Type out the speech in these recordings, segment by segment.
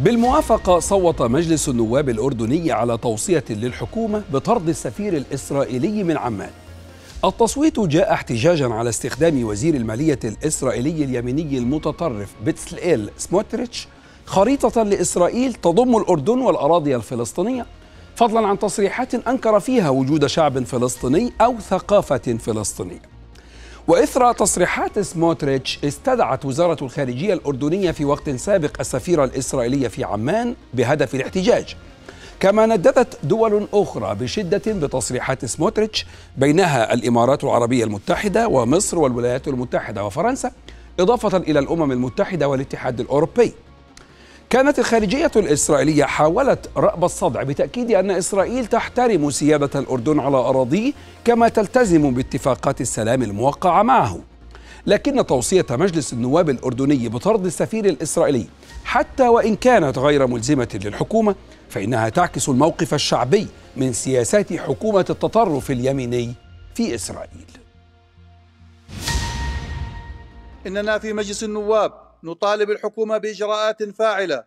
بالموافقة صوت مجلس النواب الأردني على توصية للحكومة بطرد السفير الإسرائيلي من عمان. التصويت جاء احتجاجا على استخدام وزير المالية الإسرائيلي اليميني المتطرف بتسلئيل سموتريتش خريطة لإسرائيل تضم الأردن والأراضي الفلسطينية فضلا عن تصريحات أنكر فيها وجود شعب فلسطيني أو ثقافة فلسطينية. وإثر تصريحات سموتريتش استدعت وزارة الخارجية الأردنية في وقت سابق السفيرة الإسرائيلية في عمان بهدف الاحتجاج كما نددت دول أخرى بشدة بتصريحات سموتريتش بينها الإمارات العربية المتحدة ومصر والولايات المتحدة وفرنسا إضافة إلى الأمم المتحدة والاتحاد الأوروبي كانت الخارجية الإسرائيلية حاولت رأب الصدع بتأكيد أن إسرائيل تحترم سيادة الأردن على أراضيه كما تلتزم باتفاقات السلام الموقعة معه لكن توصية مجلس النواب الأردني بطرد السفير الإسرائيلي حتى وإن كانت غير ملزمة للحكومة فإنها تعكس الموقف الشعبي من سياسات حكومة التطرف اليميني في إسرائيل إننا في مجلس النواب نطالب الحكومة بإجراءات فاعلة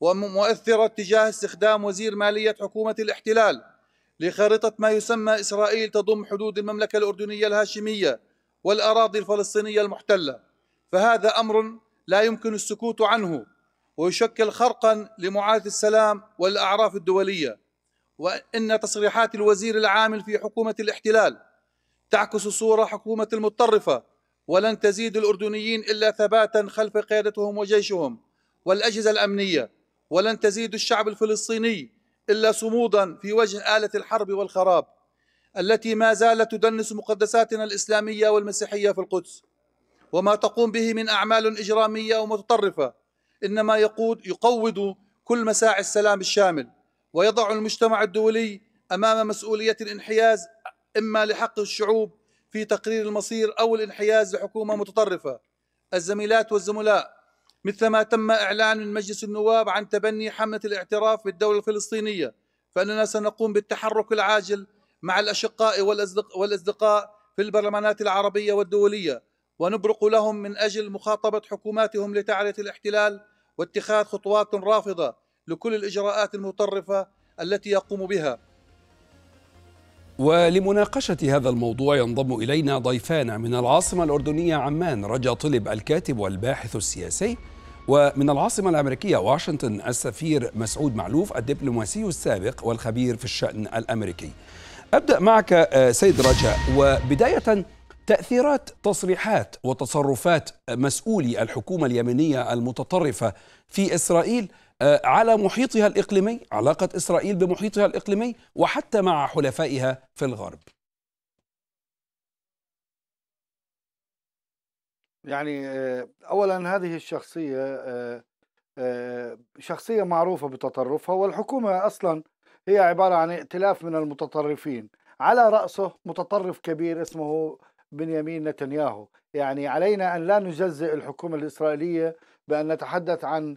ومؤثرة تجاه استخدام وزير مالية حكومة الاحتلال لخارطة ما يسمى إسرائيل تضم حدود المملكة الأردنية الهاشمية والأراضي الفلسطينية المحتلة فهذا أمر لا يمكن السكوت عنه ويشكل خرقا لمعاهدة السلام والأعراف الدولية وإن تصريحات الوزير العامل في حكومة الاحتلال تعكس صورة حكومة المتطرفة ولن تزيد الأردنيين إلا ثباتا خلف قيادتهم وجيشهم والأجهزة الأمنية ولن تزيد الشعب الفلسطيني إلا صمودا في وجه آلة الحرب والخراب التي ما زالت تدنس مقدساتنا الإسلامية والمسيحية في القدس وما تقوم به من أعمال إجرامية ومتطرفة إنما يقود يقوض كل مساعي السلام الشامل ويضع المجتمع الدولي أمام مسؤولية الانحياز إما لحق الشعوب في تقرير المصير أو الانحياز لحكومة متطرفة الزميلات والزملاء مثلما تم إعلان من مجلس النواب عن تبني حملة الاعتراف بالدولة الفلسطينية فإننا سنقوم بالتحرك العاجل مع الأشقاء والأصدقاء في البرلمانات العربية والدولية ونبرق لهم من أجل مخاطبة حكوماتهم لتعرية الاحتلال واتخاذ خطوات رافضة لكل الإجراءات المتطرفة التي يقوم بها ولمناقشة هذا الموضوع ينضم إلينا ضيفان من العاصمة الأردنية عمان رجا طلب الكاتب والباحث السياسي ومن العاصمة الأمريكية واشنطن السفير مسعود معلوف الدبلوماسي السابق والخبير في الشأن الأمريكي أبدأ معك آه، سيد رجا وبداية تأثيرات تصريحات وتصرفات مسؤولي الحكومة اليمنية المتطرفة في إسرائيل آه، على محيطها الإقليمي علاقة إسرائيل بمحيطها الإقليمي وحتى مع حلفائها في الغرب يعني آه، أولا هذه الشخصية آه، شخصية معروفة بتطرفها والحكومة أصلا هي عبارة عن ائتلاف من المتطرفين على رأسه متطرف كبير اسمه بنيامين نتنياهو يعني علينا أن لا نجزئ الحكومة الإسرائيلية بأن نتحدث عن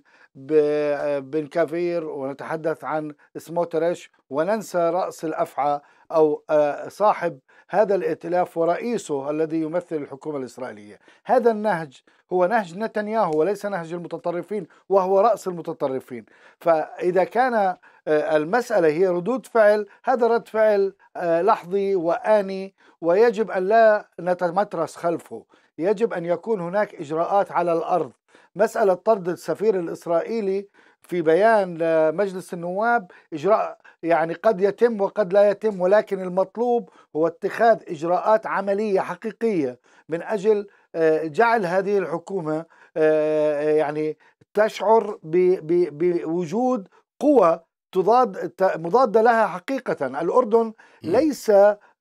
بن كافير ونتحدث عن سموتريش وننسى رأس الأفعى أو آه، صاحب هذا الائتلاف ورئيسه الذي يمثل الحكومة الإسرائيلية هذا النهج هو نهج نتنياهو وليس نهج المتطرفين وهو رأس المتطرفين فإذا كان آه، المسألة هي ردود فعل هذا رد فعل آه، لحظي وآني ويجب أن لا نتمترس خلفه يجب أن يكون هناك إجراءات على الأرض مسألة طرد السفير الإسرائيلي في بيان لمجلس النواب إجراء يعني قد يتم وقد لا يتم ولكن المطلوب هو اتخاذ إجراءات عملية حقيقية من أجل آه، جعل هذه الحكومة آه، يعني تشعر بوجود قوى تضاد مضادة لها حقيقة الأردن ليس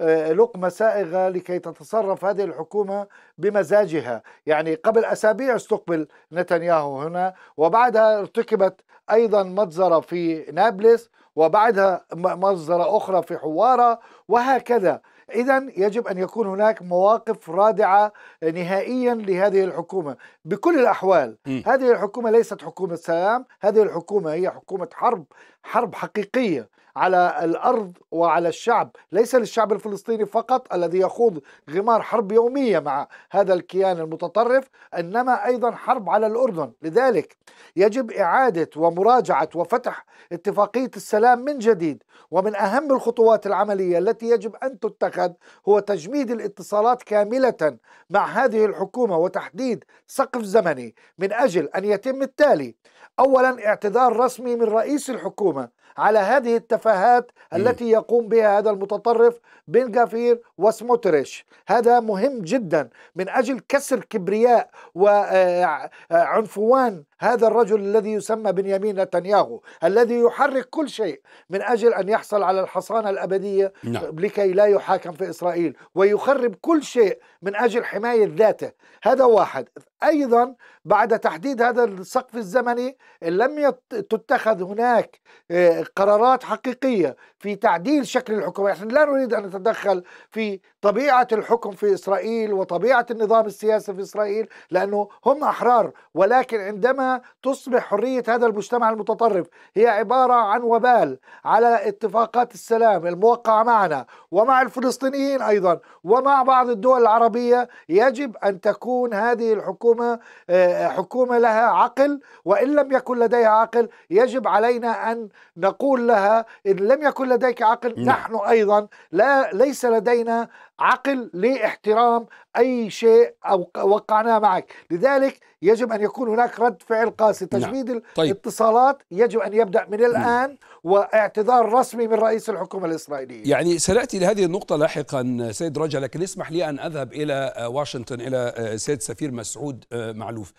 آه، لقمة سائغة لكي تتصرف هذه الحكومة بمزاجها يعني قبل أسابيع استقبل نتنياهو هنا وبعدها ارتكبت أيضا مجزرة في نابلس وبعدها مجزرة أخرى في حوارة وهكذا إذا يجب أن يكون هناك مواقف رادعة نهائيا لهذه الحكومة بكل الأحوال م. هذه الحكومة ليست حكومة سلام هذه الحكومة هي حكومة حرب حرب حقيقية على الارض وعلى الشعب، ليس للشعب الفلسطيني فقط الذي يخوض غمار حرب يوميه مع هذا الكيان المتطرف، انما ايضا حرب على الاردن، لذلك يجب اعاده ومراجعه وفتح اتفاقيه السلام من جديد، ومن اهم الخطوات العمليه التي يجب ان تتخذ هو تجميد الاتصالات كامله مع هذه الحكومه وتحديد سقف زمني من اجل ان يتم التالي: اولا اعتذار رسمي من رئيس الحكومه على هذه التفاهات التي يقوم بها هذا المتطرف بن غافير وسموتريش هذا مهم جدا من أجل كسر كبرياء وعنفوان آه، هذا الرجل الذي يسمى بنيامين نتنياهو الذي يحرك كل شيء من أجل أن يحصل على الحصانة الأبدية نعم. لكي لا يحاكم في إسرائيل ويخرب كل شيء من أجل حماية ذاته هذا واحد أيضا بعد تحديد هذا السقف الزمني لم تتخذ هناك آه، قرارات حقيقية في تعديل شكل الحكومة نحن لا نريد أن نتدخل في طبيعة الحكم في إسرائيل وطبيعة النظام السياسي في إسرائيل لأنه هم أحرار ولكن عندما تصبح حرية هذا المجتمع المتطرف هي عبارة عن وبال على اتفاقات السلام الموقعة معنا ومع الفلسطينيين أيضا ومع بعض الدول العربية يجب أن تكون هذه الحكومة آه، حكومة لها عقل وإن لم يكن لديها عقل يجب علينا أن نقول لها إن لم يكن لديك عقل نعم. نحن أيضا لا ليس لدينا عقل لاحترام أي شيء أو وقعناه معك لذلك يجب أن يكون هناك رد فعل قاسي نعم. تجميد نعم. طيب. الاتصالات يجب أن يبدأ من الآن واعتذار رسمي من رئيس الحكومة الإسرائيلية يعني سنأتي لهذه النقطة لاحقا سيد رجا لكن اسمح لي أن أذهب إلى آه، واشنطن إلى آه، سيد سفير مسعود آه، معلوف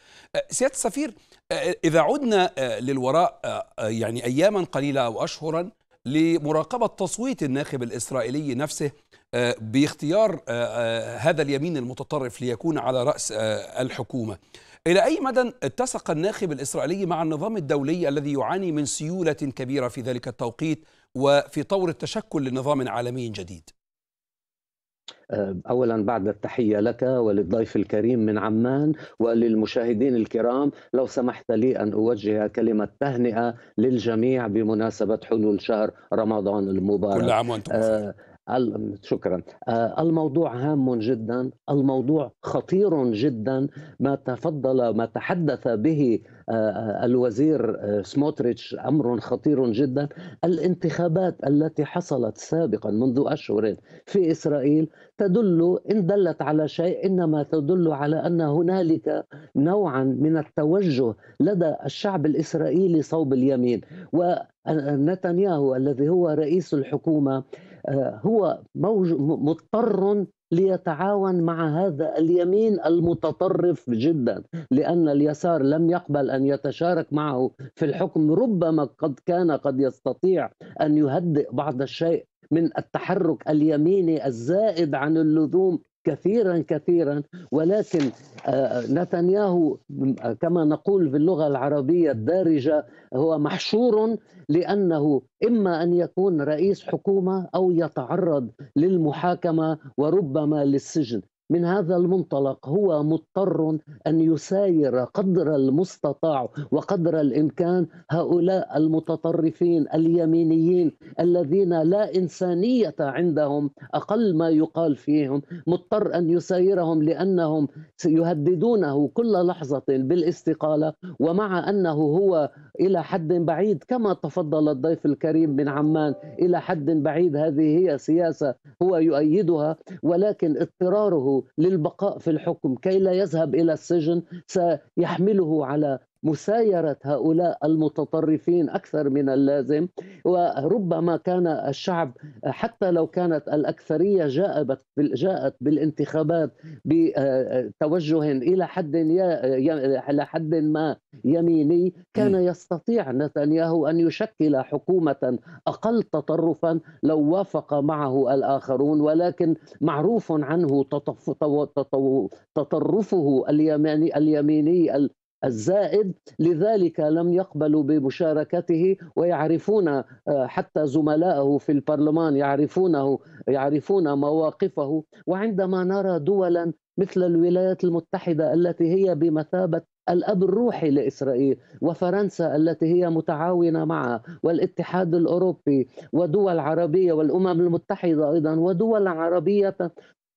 سيادة السفير إذا عدنا للوراء يعني أياما قليلة أو أشهرا لمراقبة تصويت الناخب الإسرائيلي نفسه آه، باختيار آه، آه، هذا اليمين المتطرف ليكون على رأس الحكومة إلى أي مدى اتسق الناخب الإسرائيلي مع النظام الدولي الذي يعاني من سيولة كبيرة في ذلك التوقيت وفي طور التشكل لنظام عالمي جديد؟ آه، اولا بعد التحيه لك وللضيف الكريم من عمان وللمشاهدين الكرام لو سمحت لي ان اوجه كلمه تهنئه للجميع بمناسبه حلول شهر رمضان المبارك كل عام وانتم آه، شكرا آه، الموضوع هام جدا الموضوع خطير جدا ما تفضل ما تحدث به آه، الوزير آه، سموتريتش امر خطير جدا الانتخابات التي حصلت سابقا منذ اشهر في اسرائيل تدل ان دلت على شيء انما تدل على ان هنالك نوعا من التوجه لدى الشعب الاسرائيلي صوب اليمين ونتنياهو الذي هو رئيس الحكومه آه، هو مضطر ليتعاون مع هذا اليمين المتطرف جدا لان اليسار لم يقبل ان يتشارك معه في الحكم ربما قد كان قد يستطيع ان يهدئ بعض الشيء من التحرك اليميني الزائد عن اللزوم كثيرا كثيرا ولكن آه، نتنياهو كما نقول باللغه العربيه الدارجه هو محشور لانه اما ان يكون رئيس حكومه او يتعرض للمحاكمه وربما للسجن، من هذا المنطلق هو مضطر ان يساير قدر المستطاع وقدر الامكان هؤلاء المتطرفين اليمينيين الذين لا انسانيه عندهم اقل ما يقال فيهم مضطر ان يسايرهم لانهم يهددونه كل لحظه بالاستقاله ومع انه هو الى حد بعيد كما تفضل الضيف الكريم من عمان الى حد بعيد هذه هي سياسه هو يؤيدها ولكن اضطراره للبقاء في الحكم كي لا يذهب إلى السجن سيحمله على مسايرة هؤلاء المتطرفين أكثر من اللازم وربما كان الشعب حتى لو كانت الأكثرية جاءت جاءت بالانتخابات بتوجه إلى حد إلى حد ما يميني كان يستطيع نتنياهو أن يشكل حكومة أقل تطرفا لو وافق معه الآخرون ولكن معروف عنه تطرفه اليميني الزائد لذلك لم يقبلوا بمشاركته ويعرفون آه، حتى زملائه في البرلمان يعرفونه يعرفون مواقفه وعندما نرى دولا مثل الولايات المتحده التي هي بمثابه الاب الروحي لاسرائيل وفرنسا التي هي متعاونه معها والاتحاد الاوروبي ودول عربيه والامم المتحده ايضا ودول عربيه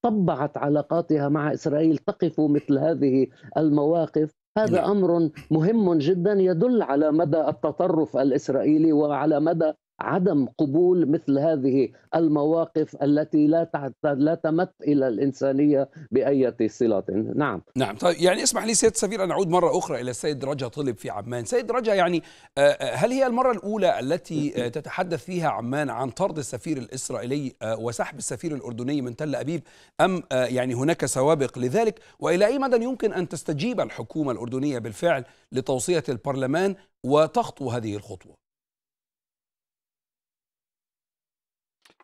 طبعت علاقاتها مع اسرائيل تقف مثل هذه المواقف هذا نعم. امر مهم جدا يدل على مدى التطرف الاسرائيلي وعلى مدى عدم قبول مثل هذه المواقف التي لا لا تمت الى الانسانيه باي صله، نعم. نعم، طيب يعني اسمح لي سيد سفير ان اعود مره اخرى الى السيد رجا طلب في عمان، سيد رجا يعني آه، آه، هل هي المره الاولى التي آه، تتحدث فيها عمان عن طرد السفير الاسرائيلي وسحب السفير الاردني من تل ابيب ام يعني هناك سوابق لذلك والى اي مدى يمكن ان تستجيب الحكومه الاردنيه بالفعل لتوصيه البرلمان وتخطو هذه الخطوه؟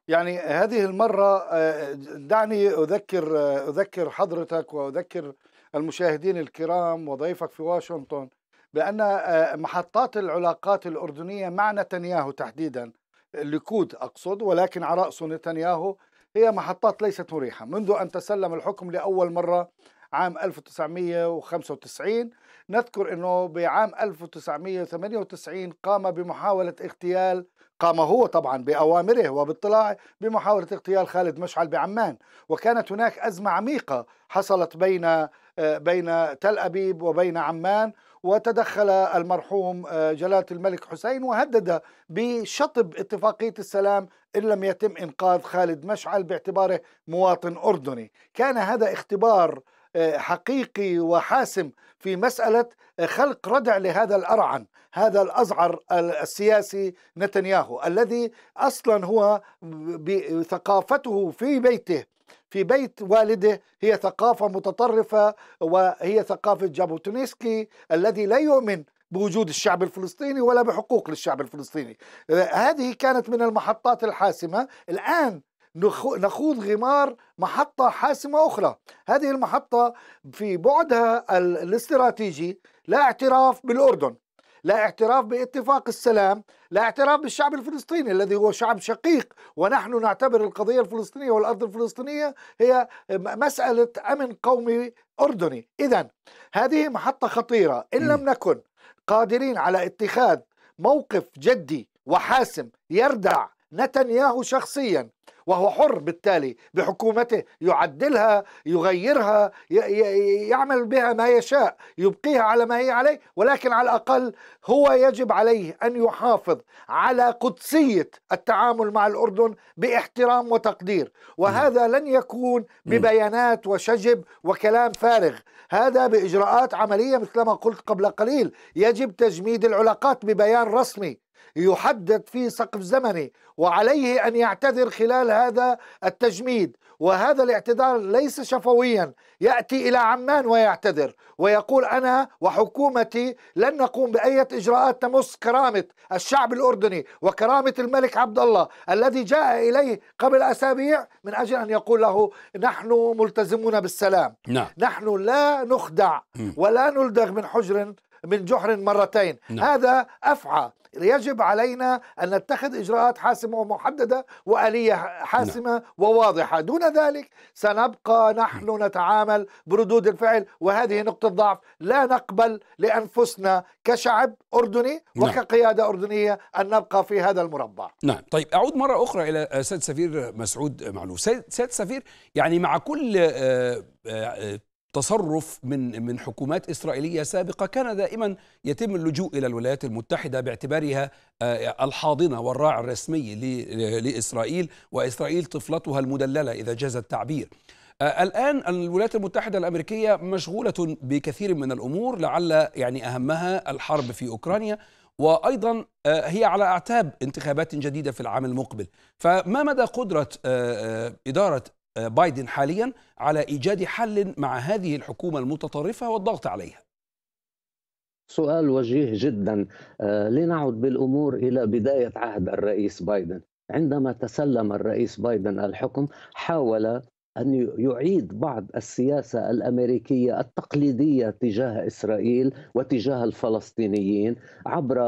يعني هذه المرة آه، دعني أذكر آه، أذكر حضرتك وأذكر المشاهدين الكرام وضيفك في واشنطن بأن آه، محطات العلاقات الأردنية مع نتنياهو تحديدا الليكود أقصد ولكن على رأسه نتنياهو هي محطات ليست مريحة منذ أن تسلم الحكم لأول مرة عام 1995 نذكر أنه بعام 1998 قام بمحاولة اغتيال قام هو طبعا بأوامره وباطلاعه بمحاولة اغتيال خالد مشعل بعمان وكانت هناك أزمة عميقة حصلت بين آه، بين تل أبيب وبين عمان وتدخل المرحوم آه، جلالة الملك حسين وهدد بشطب اتفاقية السلام إن لم يتم إنقاذ خالد مشعل باعتباره مواطن أردني كان هذا اختبار حقيقي وحاسم في مسألة خلق ردع لهذا الأرعن هذا الأزعر السياسي نتنياهو الذي أصلا هو بثقافته في بيته في بيت والده هي ثقافة متطرفة وهي ثقافة جابوتونيسكي الذي لا يؤمن بوجود الشعب الفلسطيني ولا بحقوق للشعب الفلسطيني آه، هذه كانت من المحطات الحاسمة الآن نخوض غمار محطة حاسمة أخرى هذه المحطة في بعدها الاستراتيجي لا اعتراف بالأردن لا اعتراف باتفاق السلام لا اعتراف بالشعب الفلسطيني الذي هو شعب شقيق ونحن نعتبر القضية الفلسطينية والأرض الفلسطينية هي مسألة أمن قومي أردني إذا هذه محطة خطيرة إن لم نكن قادرين على اتخاذ موقف جدي وحاسم يردع نتنياهو شخصيا وهو حر بالتالي بحكومته يعدلها يغيرها يعمل بها ما يشاء يبقيها على ما هي عليه ولكن على الاقل هو يجب عليه ان يحافظ على قدسيه التعامل مع الاردن باحترام وتقدير وهذا لن يكون ببيانات وشجب وكلام فارغ هذا باجراءات عمليه مثل ما قلت قبل قليل يجب تجميد العلاقات ببيان رسمي يحدد في سقف زمني وعليه ان يعتذر خلال هذا التجميد وهذا الاعتذار ليس شفويا ياتي الى عمان ويعتذر ويقول انا وحكومتي لن نقوم باي اجراءات تمس كرامه الشعب الاردني وكرامه الملك عبد الله الذي جاء اليه قبل اسابيع من اجل ان يقول له نحن ملتزمون بالسلام نعم. نحن لا نخدع ولا نلدغ من حجر من جحر مرتين نعم. هذا أفعى يجب علينا أن نتخذ إجراءات حاسمة ومحددة وآلية حاسمة نعم. وواضحة دون ذلك سنبقى نحن نعم. نتعامل بردود الفعل وهذه نقطة ضعف لا نقبل لأنفسنا كشعب أردني نعم. وكقيادة أردنية أن نبقى في هذا المربع نعم طيب أعود مرة أخرى إلى السيد سفير مسعود معلوف سيد سفير يعني مع كل آه، آه، تصرف من من حكومات اسرائيليه سابقه كان دائما يتم اللجوء الى الولايات المتحده باعتبارها آه، الحاضنه والراعي الرسمي لاسرائيل واسرائيل طفلتها المدلله اذا جاز التعبير. آه، الآن الولايات المتحدة الأمريكية مشغولة بكثير من الأمور لعل يعني أهمها الحرب في أوكرانيا وأيضا آه، هي على أعتاب انتخابات جديدة في العام المقبل فما مدى قدرة إدارة بايدن حاليا على ايجاد حل مع هذه الحكومه المتطرفه والضغط عليها سؤال وجيه جدا آه، لنعد بالامور الى بدايه عهد الرئيس بايدن عندما تسلم الرئيس بايدن الحكم حاول أن يعيد بعض السياسة الأمريكية التقليدية تجاه إسرائيل وتجاه الفلسطينيين عبر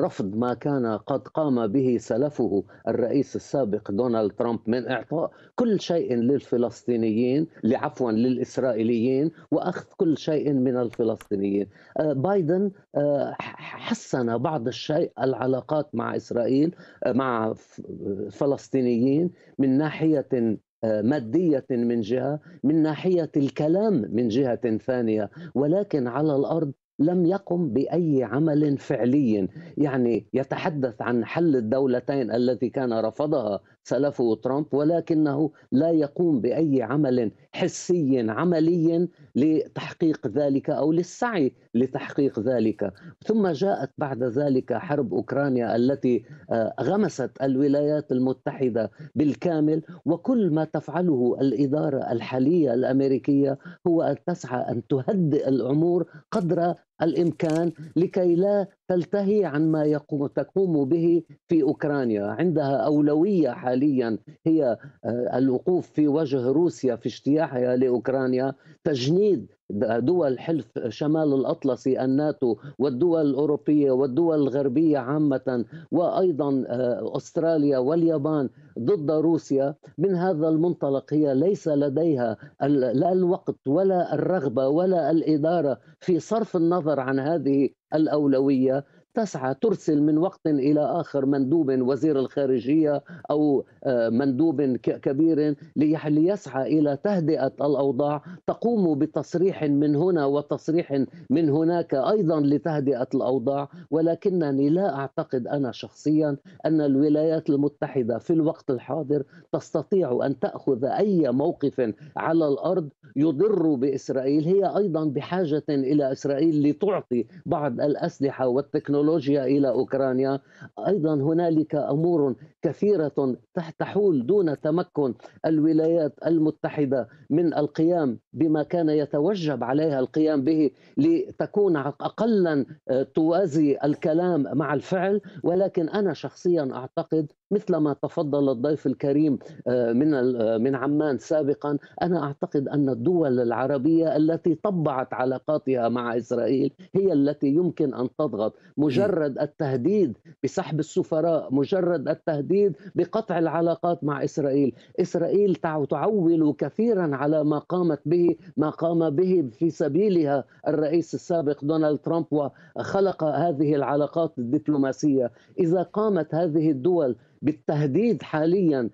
رفض ما كان قد قام به سلفه الرئيس السابق دونالد ترامب من إعطاء كل شيء للفلسطينيين عفوا للإسرائيليين وأخذ كل شيء من الفلسطينيين آه، بايدن آه، حسن بعض الشيء العلاقات مع إسرائيل آه، مع فلسطينيين من ناحية آه، مادية من جهة من ناحية الكلام من جهة ثانية ولكن على الأرض لم يقم باي عمل فعلي يعني يتحدث عن حل الدولتين التي كان رفضها سلفه ترامب ولكنه لا يقوم باي عمل حسي عملي لتحقيق ذلك او للسعي لتحقيق ذلك ثم جاءت بعد ذلك حرب اوكرانيا التي آه، غمست الولايات المتحده بالكامل وكل ما تفعله الاداره الحاليه الامريكيه هو ان تسعى ان تهدئ الامور قدر الامكان لكي لا تلتهي عن ما يقوم تقوم به في اوكرانيا، عندها اولويه حاليا هي آه، الوقوف في وجه روسيا في اجتياحها لاوكرانيا، تجنيد دول حلف شمال الأطلسي الناتو والدول الأوروبية والدول الغربية عامة وأيضا آه، أستراليا واليابان ضد روسيا من هذا المنطلق هي ليس لديها لا الوقت ولا الرغبة ولا الإدارة في صرف النظر عن هذه الأولوية تسعى ترسل من وقت الى اخر مندوب وزير الخارجيه او آه، مندوب كبير ليسعى الى تهدئه الاوضاع تقوم بتصريح من هنا وتصريح من هناك ايضا لتهدئه الاوضاع ولكنني لا اعتقد انا شخصيا ان الولايات المتحده في الوقت الحاضر تستطيع ان تاخذ اي موقف على الارض يضر باسرائيل هي ايضا بحاجه الى اسرائيل لتعطي بعض الاسلحه والتكنولوجيا التكنولوجيا الى اوكرانيا ايضا هنالك امور كثيره تحول دون تمكن الولايات المتحده من القيام بما كان يتوجب عليها القيام به لتكون اقلا آه، توازي الكلام مع الفعل ولكن انا شخصيا اعتقد مثل ما تفضل الضيف الكريم آه، من آه، من عمان سابقا انا اعتقد ان الدول العربيه التي طبعت علاقاتها مع اسرائيل هي التي يمكن ان تضغط مجرد التهديد بسحب السفراء مجرد التهديد بقطع العلاقات مع اسرائيل اسرائيل تعول كثيرا على ما قامت به بأفعاله ما قام به في سبيلها الرئيس السابق دونالد ترامب وخلق هذه العلاقات الدبلوماسية إذا قامت هذه الدول بالتهديد حاليا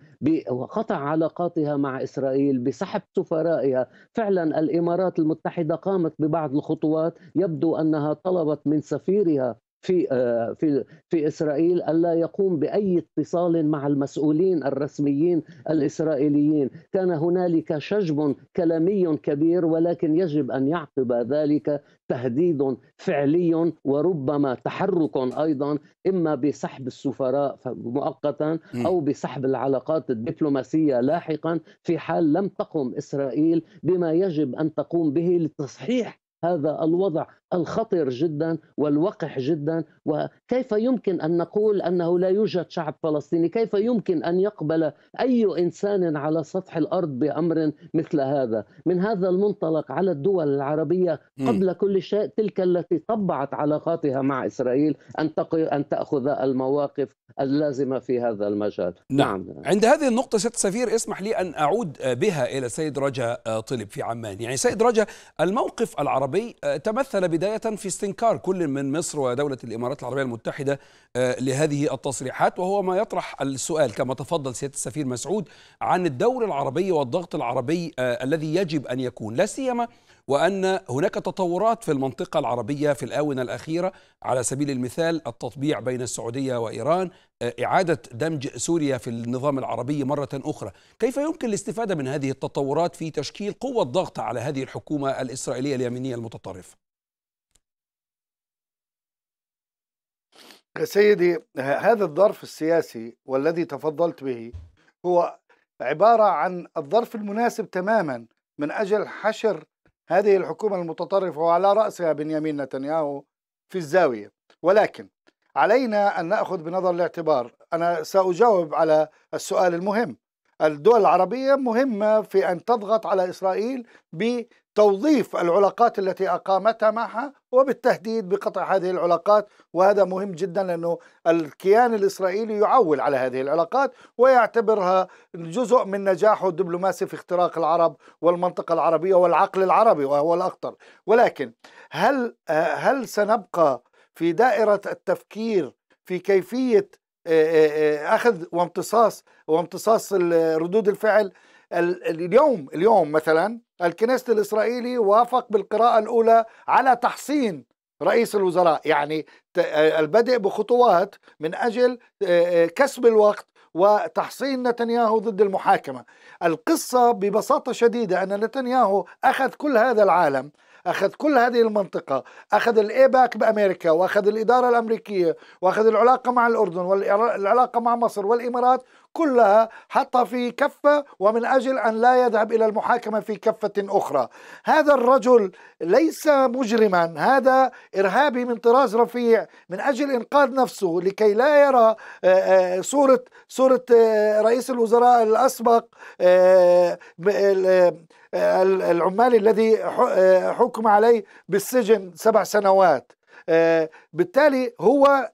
وقطع علاقاتها مع اسرائيل بسحب سفرائها فعلا الامارات المتحده قامت ببعض الخطوات يبدو انها طلبت من سفيرها في آه، في في اسرائيل الا يقوم باي اتصال مع المسؤولين الرسميين الاسرائيليين، كان هنالك شجب كلامي كبير ولكن يجب ان يعقب ذلك تهديد فعلي وربما تحرك ايضا اما بسحب السفراء مؤقتا او بسحب العلاقات الدبلوماسيه لاحقا في حال لم تقم اسرائيل بما يجب ان تقوم به لتصحيح هذا الوضع الخطر جدا والوقح جدا وكيف يمكن ان نقول انه لا يوجد شعب فلسطيني كيف يمكن ان يقبل اي انسان على سطح الارض بامر مثل هذا من هذا المنطلق على الدول العربيه قبل كل شيء تلك التي طبعت علاقاتها مع اسرائيل ان ان تاخذ المواقف اللازمه في هذا المجال نعم, نعم. عند هذه النقطه سيد السفير اسمح لي ان اعود بها الى السيد رجا آه، طلب في عمان يعني سيد رجا الموقف العربي آه، تمثل بدايه بداية في استنكار كل من مصر ودولة الإمارات العربية المتحدة آه، لهذه التصريحات وهو ما يطرح السؤال كما تفضل سيادة السفير مسعود عن الدور العربي والضغط العربي آه، الذي يجب أن يكون لا سيما وأن هناك تطورات في المنطقة العربية في الآونة الأخيرة على سبيل المثال التطبيع بين السعودية وإيران آه، إعادة دمج سوريا في النظام العربي مرة أخرى كيف يمكن الاستفادة من هذه التطورات في تشكيل قوة ضغط على هذه الحكومة الإسرائيلية اليمينية المتطرفة؟ سيدي هذا الظرف السياسي والذي تفضلت به هو عبارة عن الظرف المناسب تماما من أجل حشر هذه الحكومة المتطرفة وعلى رأسها بنيامين نتنياهو في الزاوية ولكن علينا أن نأخذ بنظر الاعتبار أنا سأجاوب على السؤال المهم الدول العربية مهمة في أن تضغط على إسرائيل توظيف العلاقات التي اقامتها معها وبالتهديد بقطع هذه العلاقات وهذا مهم جدا لانه الكيان الاسرائيلي يعول على هذه العلاقات ويعتبرها جزء من نجاحه الدبلوماسي في اختراق العرب والمنطقه العربيه والعقل العربي وهو الاخطر ولكن هل هل سنبقى في دائره التفكير في كيفيه آه، آه، آه، اخذ وامتصاص وامتصاص ردود الفعل اليوم اليوم مثلا الكنيست الإسرائيلي وافق بالقراءة الأولى على تحصين رئيس الوزراء يعني البدء بخطوات من أجل كسب الوقت وتحصين نتنياهو ضد المحاكمة القصة ببساطة شديدة أن نتنياهو أخذ كل هذا العالم اخذ كل هذه المنطقه اخذ الايباك بامريكا واخذ الاداره الامريكيه واخذ العلاقه مع الاردن والعلاقه مع مصر والامارات كلها حتى في كفة ومن أجل أن لا يذهب إلى المحاكمة في كفة أخرى هذا الرجل ليس مجرما هذا إرهابي من طراز رفيع من أجل إنقاذ نفسه لكي لا يرى آه، آه، صورة صورة آه، رئيس الوزراء الأسبق العمال الذي حكم عليه بالسجن سبع سنوات بالتالي هو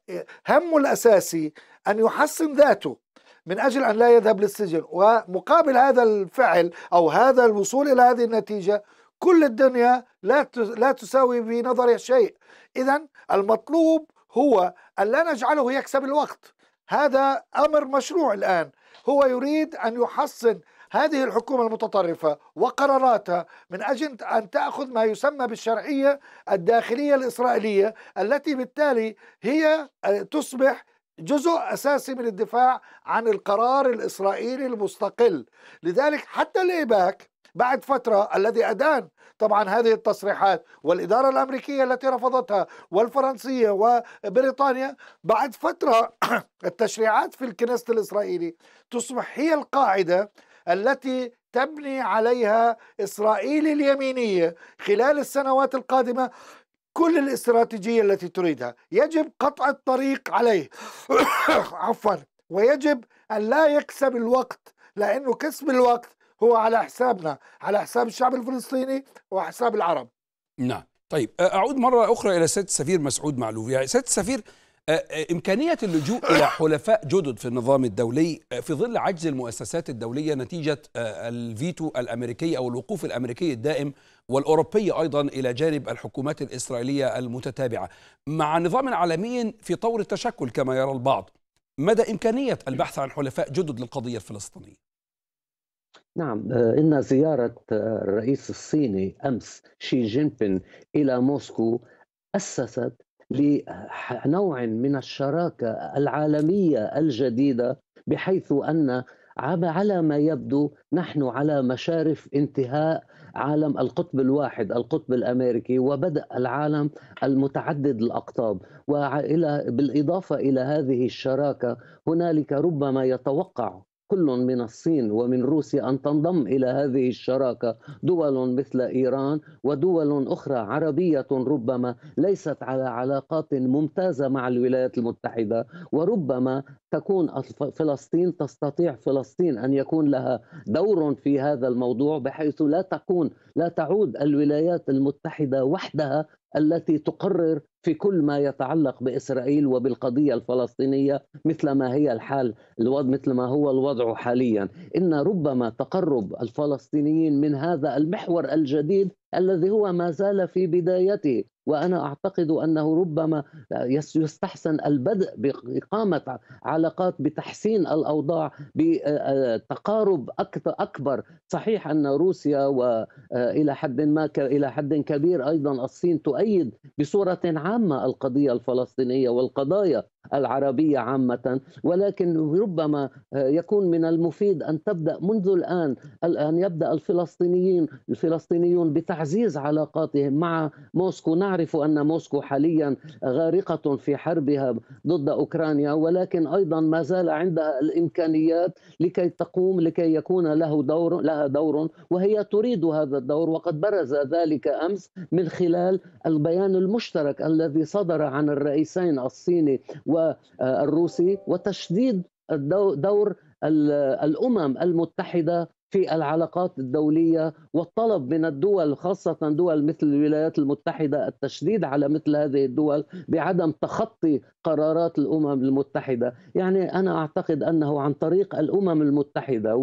همه الأساسي أن يحسن ذاته من أجل أن لا يذهب للسجن ومقابل هذا الفعل أو هذا الوصول إلى هذه النتيجة كل الدنيا لا لا تساوي في نظره شيء إذا المطلوب هو أن لا نجعله يكسب الوقت هذا أمر مشروع الآن هو يريد أن يحصن هذه الحكومة المتطرفة وقراراتها من أجل أن تأخذ ما يسمى بالشرعية الداخلية الإسرائيلية التي بالتالي هي آه، تصبح جزء أساسي من الدفاع عن القرار الإسرائيلي المستقل لذلك حتى الإيباك بعد فترة الذي أدان طبعا هذه التصريحات والإدارة الأمريكية التي رفضتها والفرنسية وبريطانيا بعد فترة التشريعات في الكنيست الإسرائيلي تصبح هي القاعدة التي تبني عليها إسرائيل اليمينية خلال السنوات القادمة كل الاستراتيجية التي تريدها يجب قطع الطريق عليه عفوا ويجب أن لا يكسب الوقت لأنه كسب الوقت هو على حسابنا على حساب الشعب الفلسطيني وحساب العرب نعم طيب أعود مرة أخرى إلى سيد السفير مسعود معلوف يعني سيد السفير إمكانية اللجوء إلى حلفاء جدد في النظام الدولي في ظل عجز المؤسسات الدولية نتيجة الفيتو الأمريكي أو الوقوف الأمريكي الدائم والأوروبية أيضا إلى جانب الحكومات الإسرائيلية المتتابعة مع نظام عالمي في طور التشكل كما يرى البعض مدى إمكانية البحث عن حلفاء جدد للقضية الفلسطينية؟ نعم آه، إن زيارة آه، الرئيس الصيني أمس شي جين بين إلى موسكو أسست لنوع من الشراكة العالمية الجديدة بحيث أن على ما يبدو نحن على مشارف انتهاء عالم القطب الواحد القطب الامريكي وبدا العالم المتعدد الاقطاب والى بالاضافه الى هذه الشراكه هنالك ربما يتوقع كل من الصين ومن روسيا أن تنضم إلى هذه الشراكة دول مثل إيران ودول أخرى عربية ربما ليست على علاقات ممتازة مع الولايات المتحدة وربما تكون فلسطين تستطيع فلسطين أن يكون لها دور في هذا الموضوع بحيث لا تكون لا تعود الولايات المتحدة وحدها التي تقرر في كل ما يتعلق باسرائيل وبالقضيه الفلسطينيه مثل ما هي الحال الوضع مثل ما هو الوضع حاليا ان ربما تقرب الفلسطينيين من هذا المحور الجديد الذي هو ما زال في بدايته وانا اعتقد انه ربما يستحسن البدء باقامه علاقات بتحسين الاوضاع بتقارب اكبر صحيح ان روسيا والى حد ما الى حد كبير ايضا الصين تؤيد بصوره عامه القضيه الفلسطينيه والقضايا العربية عامة ولكن ربما آه، يكون من المفيد أن تبدأ منذ الآن أن يبدأ الفلسطينيين الفلسطينيون بتعزيز علاقاتهم مع موسكو نعرف أن موسكو حاليا غارقة في حربها ضد أوكرانيا ولكن أيضا ما زال عندها الإمكانيات لكي تقوم لكي يكون له دور لها دور وهي تريد هذا الدور وقد برز ذلك أمس من خلال البيان المشترك الذي صدر عن الرئيسين الصيني والروسي وتشديد دور الامم المتحده في العلاقات الدوليه والطلب من الدول خاصه دول مثل الولايات المتحده التشديد على مثل هذه الدول بعدم تخطي قرارات الامم المتحده، يعني انا اعتقد انه عن طريق الامم المتحده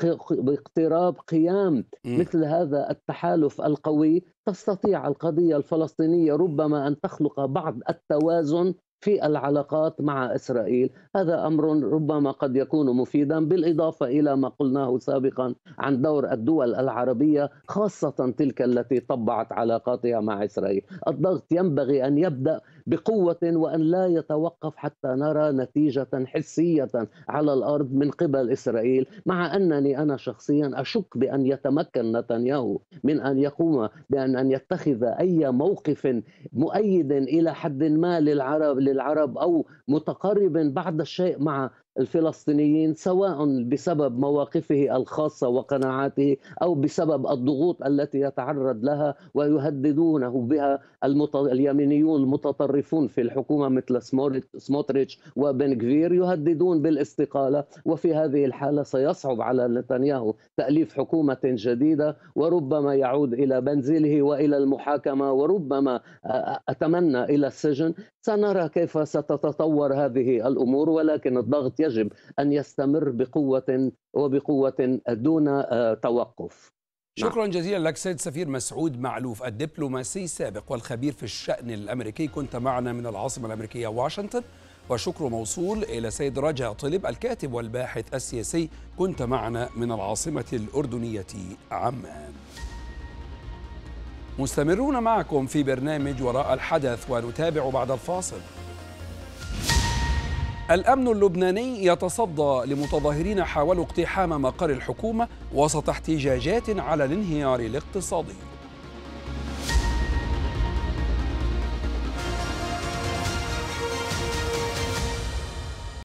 وباقتراب قيام مثل هذا التحالف القوي تستطيع القضيه الفلسطينيه ربما ان تخلق بعض التوازن في العلاقات مع اسرائيل، هذا امر ربما قد يكون مفيدا بالاضافه الى ما قلناه سابقا عن دور الدول العربيه خاصه تلك التي طبعت علاقاتها مع اسرائيل، الضغط ينبغي ان يبدا بقوه وان لا يتوقف حتى نرى نتيجه حسيه على الارض من قبل اسرائيل مع انني انا شخصيا اشك بان يتمكن نتنياهو من ان يقوم بان ان يتخذ اي موقف مؤيد الى حد ما للعرب للعرب او متقرب بعض الشيء مع الفلسطينيين سواء بسبب مواقفه الخاصه وقناعاته او بسبب الضغوط التي يتعرض لها ويهددونه بها المت... اليمينيون المتطرفون في الحكومه مثل سموتريتش وبن غفير يهددون بالاستقاله وفي هذه الحاله سيصعب على نتنياهو تاليف حكومه جديده وربما يعود الى منزله والى المحاكمه وربما آه، آه، اتمنى الى السجن سنرى كيف ستتطور هذه الامور ولكن الضغط يجب أن يستمر بقوة وبقوة دون آه، توقف نعم. شكرا جزيلا لك سيد سفير مسعود معلوف الدبلوماسي السابق والخبير في الشأن الأمريكي كنت معنا من العاصمة الأمريكية واشنطن وشكر موصول إلى سيد رجا طلب الكاتب والباحث السياسي كنت معنا من العاصمة الأردنية عمان مستمرون معكم في برنامج وراء الحدث ونتابع بعد الفاصل الأمن اللبناني يتصدى لمتظاهرين حاولوا اقتحام مقر الحكومة وسط احتجاجات على الانهيار الاقتصادي